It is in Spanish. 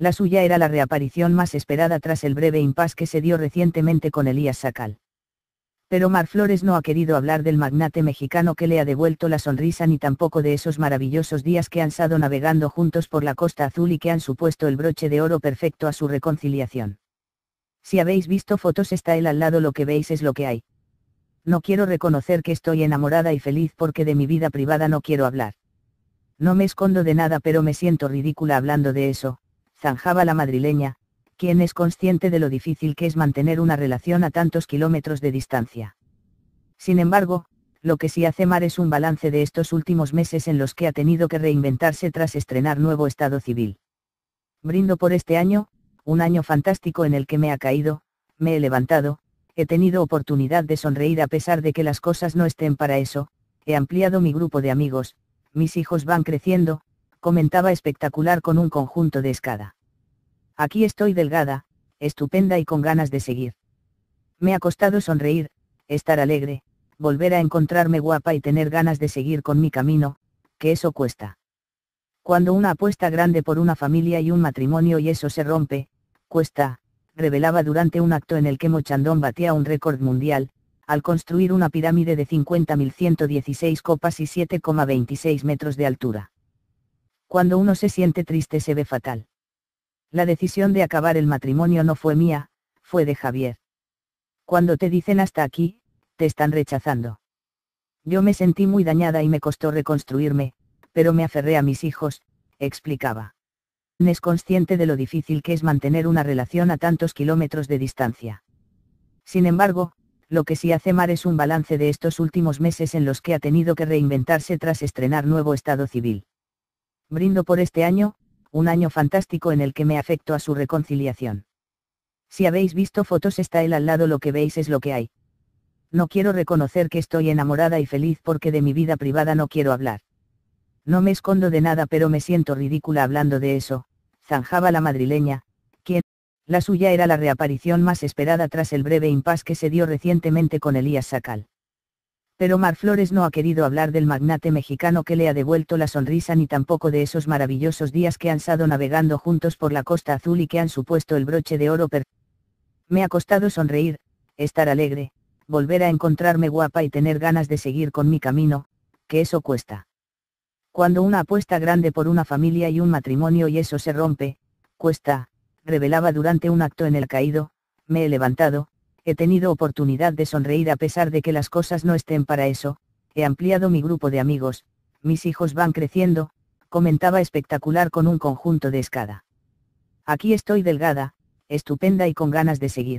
La suya era la reaparición más esperada tras el breve impas que se dio recientemente con Elías Sacal. Pero Mar Flores no ha querido hablar del magnate mexicano que le ha devuelto la sonrisa ni tampoco de esos maravillosos días que han estado navegando juntos por la Costa Azul y que han supuesto el broche de oro perfecto a su reconciliación. Si habéis visto fotos está él al lado lo que veis es lo que hay. No quiero reconocer que estoy enamorada y feliz porque de mi vida privada no quiero hablar. No me escondo de nada pero me siento ridícula hablando de eso, zanjaba la madrileña, quien es consciente de lo difícil que es mantener una relación a tantos kilómetros de distancia. Sin embargo, lo que sí hace Mar es un balance de estos últimos meses en los que ha tenido que reinventarse tras estrenar nuevo Estado civil. Brindo por este año, un año fantástico en el que me ha caído, me he levantado, he tenido oportunidad de sonreír a pesar de que las cosas no estén para eso, he ampliado mi grupo de amigos, mis hijos van creciendo, comentaba espectacular con un conjunto de escada. Aquí estoy delgada, estupenda y con ganas de seguir. Me ha costado sonreír, estar alegre, volver a encontrarme guapa y tener ganas de seguir con mi camino, que eso cuesta. Cuando una apuesta grande por una familia y un matrimonio y eso se rompe, cuesta, revelaba durante un acto en el que Mochandón batía un récord mundial, al construir una pirámide de 50.116 copas y 7,26 metros de altura. Cuando uno se siente triste se ve fatal. La decisión de acabar el matrimonio no fue mía, fue de Javier. Cuando te dicen hasta aquí, te están rechazando. Yo me sentí muy dañada y me costó reconstruirme, pero me aferré a mis hijos, explicaba. Es consciente de lo difícil que es mantener una relación a tantos kilómetros de distancia. Sin embargo, lo que sí hace Mar es un balance de estos últimos meses en los que ha tenido que reinventarse tras estrenar nuevo Estado civil. Brindo por este año, un año fantástico en el que me afecto a su reconciliación. Si habéis visto fotos está él al lado lo que veis es lo que hay. No quiero reconocer que estoy enamorada y feliz porque de mi vida privada no quiero hablar. No me escondo de nada pero me siento ridícula hablando de eso, zanjaba la madrileña, quien, la suya era la reaparición más esperada tras el breve impas que se dio recientemente con Elías Sacal. Pero Mar Flores no ha querido hablar del magnate mexicano que le ha devuelto la sonrisa ni tampoco de esos maravillosos días que han estado navegando juntos por la Costa Azul y que han supuesto el broche de oro. Per Me ha costado sonreír, estar alegre, volver a encontrarme guapa y tener ganas de seguir con mi camino, que eso cuesta. Cuando una apuesta grande por una familia y un matrimonio y eso se rompe, cuesta, revelaba durante un acto en el caído, me he levantado, he tenido oportunidad de sonreír a pesar de que las cosas no estén para eso, he ampliado mi grupo de amigos, mis hijos van creciendo, comentaba espectacular con un conjunto de escada. Aquí estoy delgada, estupenda y con ganas de seguir.